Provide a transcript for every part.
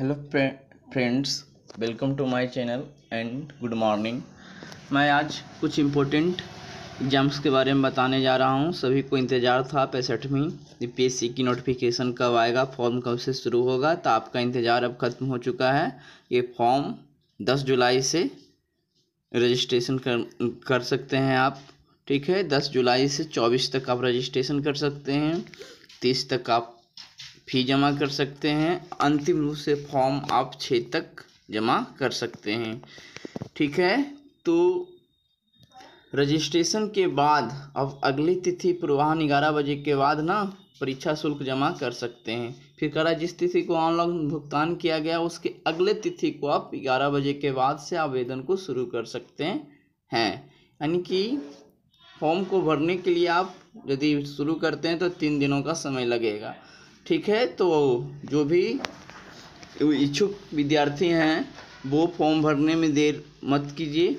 hello friends welcome to my channel and good morning मैं आज कुछ इम्पोर्टेंट एग्ज़ाम्स के बारे में बताने जा रहा हूँ सभी को इंतज़ार था पैंसठवीं यूपीएससी की नोटिफिकेशन कब आएगा फॉर्म कब से शुरू होगा तो आपका इंतज़ार अब ख़त्म हो चुका है ये फॉर्म दस जुलाई से रजिस्ट्रेशन कर कर सकते हैं आप ठीक है दस जुलाई से चौबीस तक आप रजिस्ट्रेशन कर सकते हैं तीस तक आप फी जमा कर सकते हैं अंतिम रूप से फॉर्म आप छः तक जमा कर सकते हैं ठीक है तो रजिस्ट्रेशन के बाद अब अगली तिथि प्रवाह ग्यारह बजे के बाद ना परीक्षा शुल्क जमा कर सकते हैं फिर करा जिस तिथि को ऑनलाइन भुगतान किया गया उसके अगले तिथि को आप ग्यारह बजे के बाद से आवेदन को शुरू कर सकते हैं यानी कि फॉर्म को भरने के लिए आप यदि शुरू करते हैं तो तीन दिनों का समय लगेगा ठीक है तो जो भी इच्छुक विद्यार्थी हैं वो फॉर्म भरने में देर मत कीजिए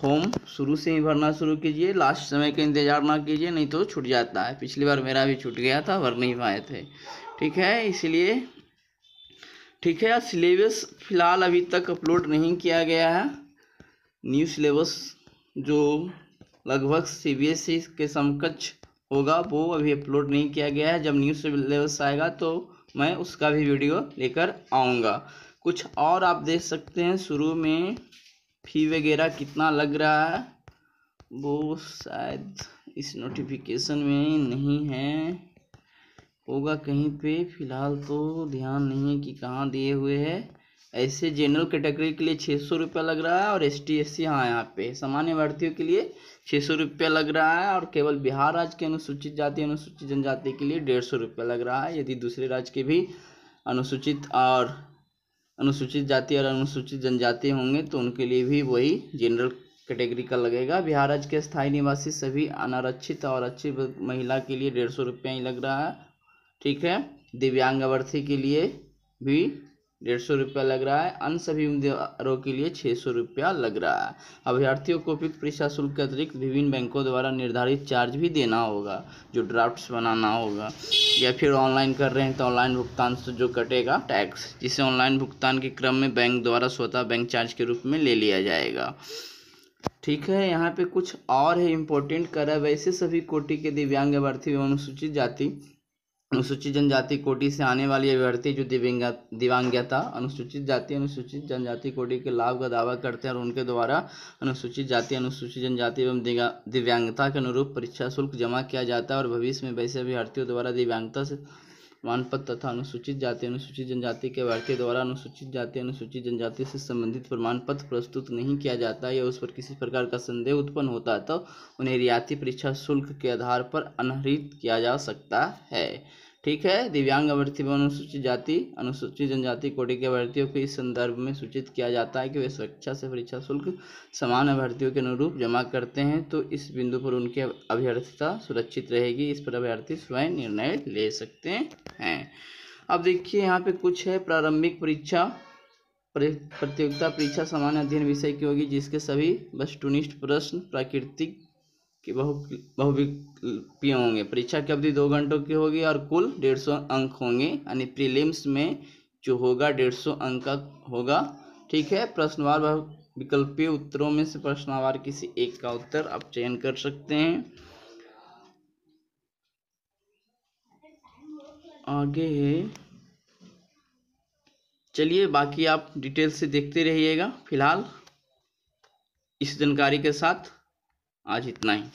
फॉर्म शुरू से ही भरना शुरू कीजिए लास्ट समय का इंतज़ार ना कीजिए नहीं तो छूट जाता है पिछली बार मेरा भी छूट गया था भर नहीं पाए थे ठीक है इसलिए ठीक है सिलेबस फ़िलहाल अभी तक अपलोड नहीं किया गया है न्यू सिलेबस जो लगभग सी के समकक्ष होगा वो अभी अपलोड नहीं किया गया है जब न्यूज सिलेबस आएगा तो मैं उसका भी वीडियो लेकर आऊँगा कुछ और आप देख सकते हैं शुरू में फी वगैरह कितना लग रहा है वो शायद इस नोटिफिकेशन में नहीं है होगा कहीं पे फ़िलहाल तो ध्यान नहीं है कि कहाँ दिए हुए है ऐसे जनरल कैटेगरी के लिए छः सौ रुपया लग रहा है और एस टी एस सी हाँ यहाँ पे सामान्य भारतीयों के लिए छः सौ रुपया लग रहा है और केवल बिहार राज्य के अनुसूचित जाति अनुसूचित जनजाति के लिए डेढ़ सौ रुपया लग रहा है यदि दूसरे राज्य के भी अनुसूचित और अनुसूचित जाति और अनुसूचित जनजाति होंगे तो उनके लिए भी वही जनरल कैटेगरी का लगेगा बिहार राज्य के स्थायी निवासी सभी अनारक्षित और अच्छी महिला के लिए डेढ़ सौ रुपया ही लग रहा है ठीक है दिव्यांग अभ्यर्थी के लिए भी डेढ़ सौ रुपया लग रहा है अन्य सभी उम्मीदवारों के लिए छः सौ रुपया लग रहा है अभ्यर्थियों को उपयुक्त परीक्षा शुल्क के अतिरिक्त विभिन्न बैंकों द्वारा निर्धारित चार्ज भी देना होगा जो ड्राफ्ट्स बनाना होगा या फिर ऑनलाइन कर रहे हैं तो ऑनलाइन भुगतान से जो कटेगा टैक्स जिसे ऑनलाइन भुगतान के क्रम में बैंक द्वारा स्वतः बैंक चार्ज के रूप में ले लिया जाएगा ठीक है यहाँ पे कुछ और है इम्पोर्टेंट कर है वैसे सभी कोटि के दिव्यांग अभ्यर्थी अनुसूचित जाति अनुसूचित जनजाति कोटि से आने वाली अभ्यर्थी जो दिव्यांग दिव्यांगता अनुसूचित जाति अनुसूचित जनजाति कोटि के लाभ का दावा करते हैं और उनके द्वारा अनुसूचित जाति अनुसूचित जनजाति एवं दिव्यांगता के अनुरूप परीक्षा शुल्क जमा किया जाता है और भविष्य में वैसे अभ्यर्थियों द्वारा दिव्यांगता से प्रमाणपत्र तथा अनुसूचित जाति अनुसूचित जनजाति के भारतीय द्वारा अनुसूचित जाति अनुसूचित जनजाति से संबंधित प्रमाण पत्र प्रस्तुत नहीं किया जाता या उस पर किसी प्रकार का संदेह उत्पन्न होता है तो उन्हें रियायती परीक्षा शुल्क के आधार पर अनहरित किया जा सकता है ठीक है दिव्यांग अभ्यर्थी व अनुसूचित जाति अनुसूचित जनजाति कोटि के अभ्यर्थियों को इस संदर्भ में सूचित किया जाता है कि वे स्वेच्छा से परीक्षा शुल्क समान अभ्यर्थियों के अनुरूप जमा करते हैं तो इस बिंदु पर उनकी अभ्यर्थता सुरक्षित रहेगी इस पर अभ्यर्थी स्वयं निर्णय ले सकते हैं अब देखिए यहाँ पे कुछ है प्रारंभिक परीक्षा प्रतियोगिता परीक्षा सामान्य अध्ययन विषय की होगी जिसके सभी वस्तुनिष्ठ प्रश्न प्राकृतिक कि बहु बहुविकल्पीय होंगे परीक्षा की अवधि दो घंटों की होगी और कुल डेढ़ सौ अंक होंगे यानी प्रीलिम्स में जो होगा डेढ़ सौ अंक का होगा ठीक है प्रश्नवार विकल्पीय उत्तरों में से प्रश्नवार किसी एक का उत्तर आप चयन कर सकते हैं आगे है चलिए बाकी आप डिटेल से देखते रहिएगा फिलहाल इस जानकारी के साथ आज इतना ही